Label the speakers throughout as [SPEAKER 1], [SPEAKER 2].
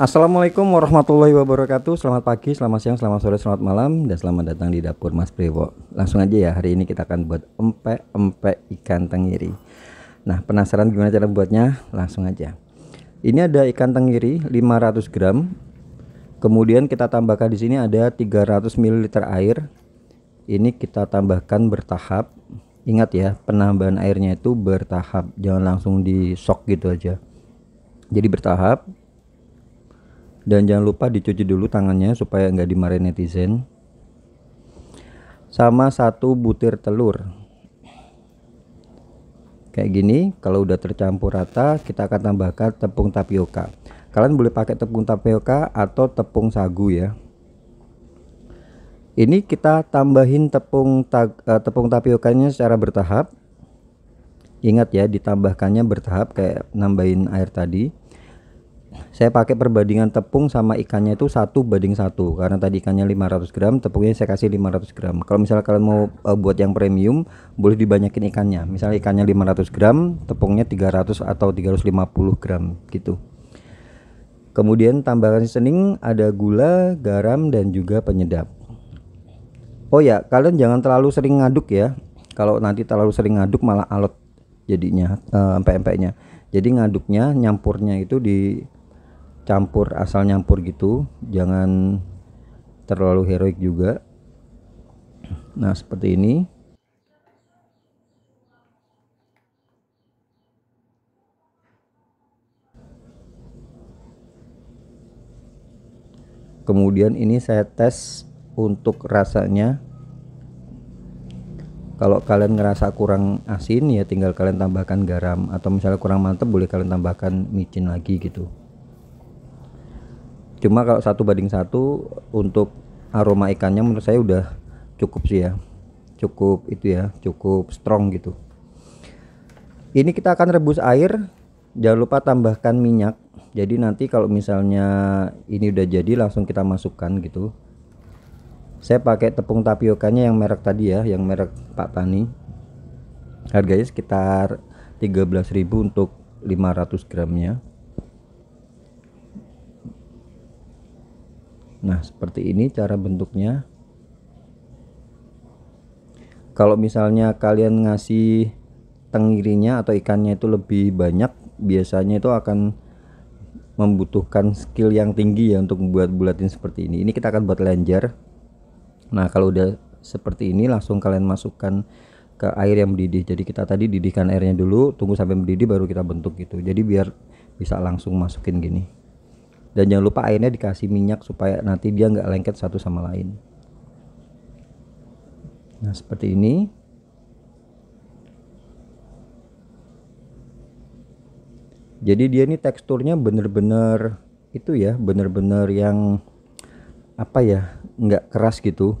[SPEAKER 1] Assalamualaikum warahmatullahi wabarakatuh. Selamat pagi, selamat siang, selamat sore, selamat malam, dan selamat datang di dapur Mas Priwo. Langsung aja ya, hari ini kita akan buat empek-empek ikan tengiri. Nah, penasaran gimana cara buatnya? Langsung aja. Ini ada ikan tengiri 500 gram. Kemudian kita tambahkan di sini ada 300 ml air. Ini kita tambahkan bertahap. Ingat ya, penambahan airnya itu bertahap, jangan langsung di disok gitu aja. Jadi bertahap dan jangan lupa dicuci dulu tangannya supaya nggak dimarahin netizen sama satu butir telur kayak gini kalau udah tercampur rata kita akan tambahkan tepung tapioka kalian boleh pakai tepung tapioka atau tepung sagu ya ini kita tambahin tepung ta eh, tepung tapiokanya secara bertahap ingat ya ditambahkannya bertahap kayak nambahin air tadi saya pakai perbandingan tepung sama ikannya itu satu banding satu karena tadi ikannya 500 gram tepungnya saya kasih 500 gram kalau misalnya kalian mau uh, buat yang premium boleh dibanyakin ikannya misalnya ikannya 500 gram tepungnya 300 atau 350 gram gitu kemudian tambahkan seasoning ada gula garam dan juga penyedap oh ya kalian jangan terlalu sering ngaduk ya kalau nanti terlalu sering ngaduk malah alot jadinya uh, eh, mpe-mpe empeknya jadi ngaduknya nyampurnya itu di campur asal nyampur gitu jangan terlalu heroik juga nah seperti ini kemudian ini saya tes untuk rasanya kalau kalian ngerasa kurang asin ya tinggal kalian tambahkan garam atau misalnya kurang mantep, boleh kalian tambahkan micin lagi gitu cuma kalau satu banding satu untuk aroma ikannya menurut saya udah cukup sih ya cukup itu ya cukup strong gitu ini kita akan rebus air jangan lupa tambahkan minyak jadi nanti kalau misalnya ini udah jadi langsung kita masukkan gitu saya pakai tepung tapiokanya yang merek tadi ya yang merek Pak Tani harganya sekitar 13.000 untuk 500 gramnya Nah, seperti ini cara bentuknya. Kalau misalnya kalian ngasih tenggirinya atau ikannya itu lebih banyak, biasanya itu akan membutuhkan skill yang tinggi ya untuk membuat bulatin seperti ini. Ini kita akan buat lenjer. Nah, kalau udah seperti ini langsung kalian masukkan ke air yang mendidih. Jadi kita tadi didihkan airnya dulu, tunggu sampai mendidih baru kita bentuk gitu. Jadi biar bisa langsung masukin gini dan jangan lupa airnya dikasih minyak supaya nanti dia nggak lengket satu sama lain nah seperti ini jadi dia ini teksturnya bener-bener itu ya bener-bener yang apa ya nggak keras gitu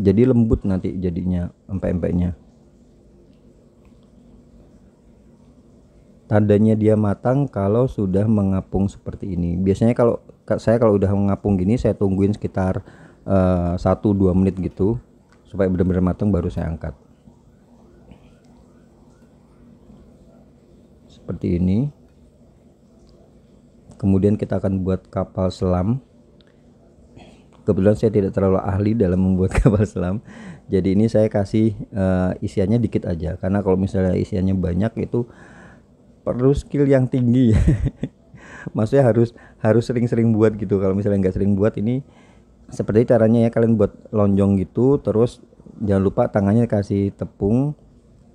[SPEAKER 1] jadi lembut nanti jadinya empek-empeknya tandanya dia matang kalau sudah mengapung seperti ini. Biasanya kalau saya kalau udah mengapung gini saya tungguin sekitar eh, satu uh, 1 menit gitu supaya benar-benar matang baru saya angkat. Seperti ini. Kemudian kita akan buat kapal selam. Kebetulan saya tidak terlalu ahli dalam membuat kapal selam. Jadi ini saya kasih uh, isiannya dikit aja karena kalau misalnya isiannya banyak itu perlu skill yang tinggi maksudnya harus harus sering-sering buat gitu kalau misalnya nggak sering buat ini seperti caranya ya kalian buat lonjong gitu terus jangan lupa tangannya kasih tepung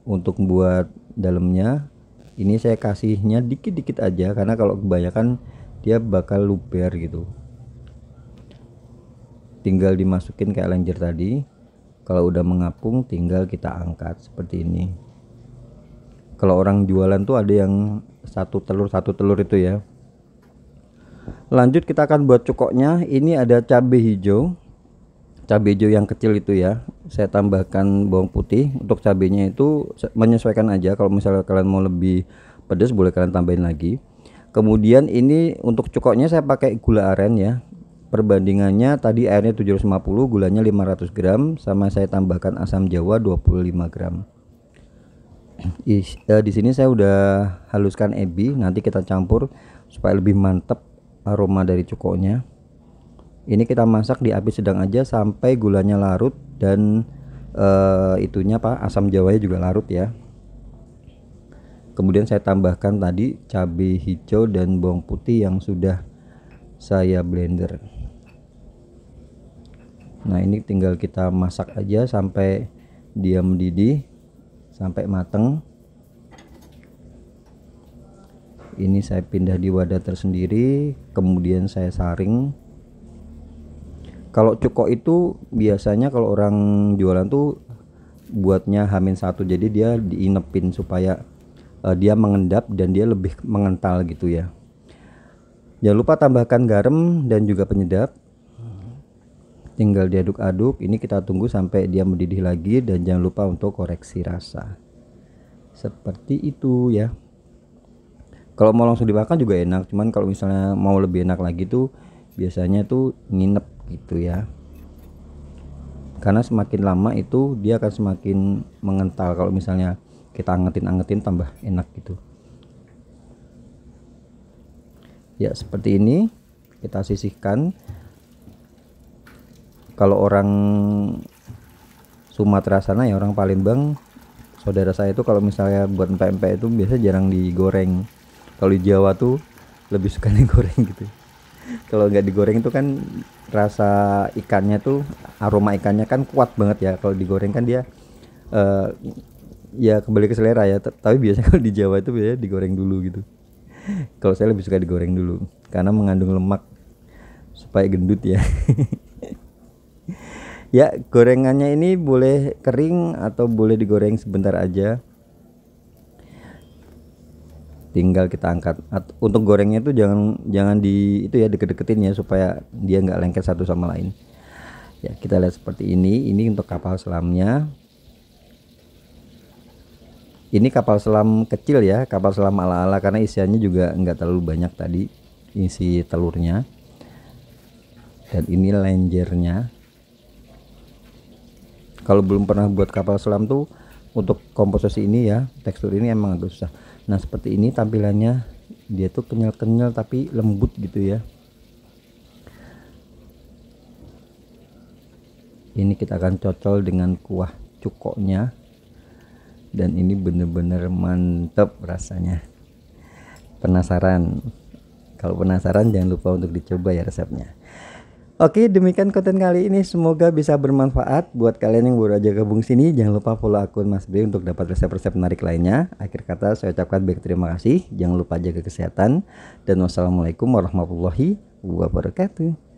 [SPEAKER 1] untuk buat dalamnya ini saya kasihnya dikit-dikit aja karena kalau kebanyakan dia bakal luber gitu tinggal dimasukin kayak lenjer tadi kalau udah mengapung tinggal kita angkat seperti ini kalau orang jualan tuh ada yang satu telur satu telur itu ya lanjut kita akan buat cukoknya ini ada cabai hijau cabai hijau yang kecil itu ya saya tambahkan bawang putih untuk cabenya itu menyesuaikan aja kalau misalnya kalian mau lebih pedas boleh kalian tambahin lagi kemudian ini untuk cukoknya saya pakai gula aren ya perbandingannya tadi airnya 750 gulanya 500 gram sama saya tambahkan asam jawa 25 gram Eh, di sini saya udah haluskan ebi nanti kita campur supaya lebih mantap aroma dari cukonya ini kita masak di api sedang aja sampai gulanya larut dan uh, itunya pak asam jawanya juga larut ya kemudian saya tambahkan tadi cabai hijau dan bawang putih yang sudah saya blender nah ini tinggal kita masak aja sampai dia mendidih sampai mateng ini saya pindah di wadah tersendiri kemudian saya saring kalau cukok itu biasanya kalau orang jualan tuh buatnya hamin satu jadi dia diinepin supaya uh, dia mengendap dan dia lebih mengental gitu ya jangan lupa tambahkan garam dan juga penyedap tinggal diaduk-aduk ini kita tunggu sampai dia mendidih lagi dan jangan lupa untuk koreksi rasa seperti itu ya kalau mau langsung dimakan juga enak cuman kalau misalnya mau lebih enak lagi tuh biasanya tuh nginep gitu ya karena semakin lama itu dia akan semakin mengental kalau misalnya kita angetin-angetin tambah enak gitu ya seperti ini kita sisihkan kalau orang Sumatera sana ya orang Palembang saudara saya itu kalau misalnya buat pempek itu biasa jarang digoreng kalau di Jawa tuh lebih suka digoreng gitu kalau nggak digoreng itu kan rasa ikannya tuh aroma ikannya kan kuat banget ya kalau digoreng kan dia uh, ya kembali ke selera ya tapi biasanya kalau di Jawa itu biasanya digoreng dulu gitu kalau saya lebih suka digoreng dulu karena mengandung lemak supaya gendut ya ya gorengannya ini boleh kering atau boleh digoreng sebentar aja tinggal kita angkat untuk gorengnya itu jangan jangan di itu ya deket-deketin ya supaya dia nggak lengket satu sama lain ya kita lihat seperti ini ini untuk kapal selamnya ini kapal selam kecil ya kapal selam ala-ala karena isiannya juga nggak terlalu banyak tadi isi telurnya dan ini lenjernya kalau belum pernah buat kapal selam tuh untuk komposisi ini ya tekstur ini emang agak susah nah seperti ini tampilannya dia tuh kenyal-kenyal tapi lembut gitu ya ini kita akan cocol dengan kuah cukoknya dan ini bener-bener mantep rasanya penasaran kalau penasaran jangan lupa untuk dicoba ya resepnya Oke, demikian konten kali ini. Semoga bisa bermanfaat buat kalian yang baru aja gabung sini. Jangan lupa follow akun Mas Bri untuk dapat resep-resep menarik lainnya. Akhir kata saya ucapkan baik terima kasih. Jangan lupa jaga kesehatan dan wassalamualaikum warahmatullahi wabarakatuh.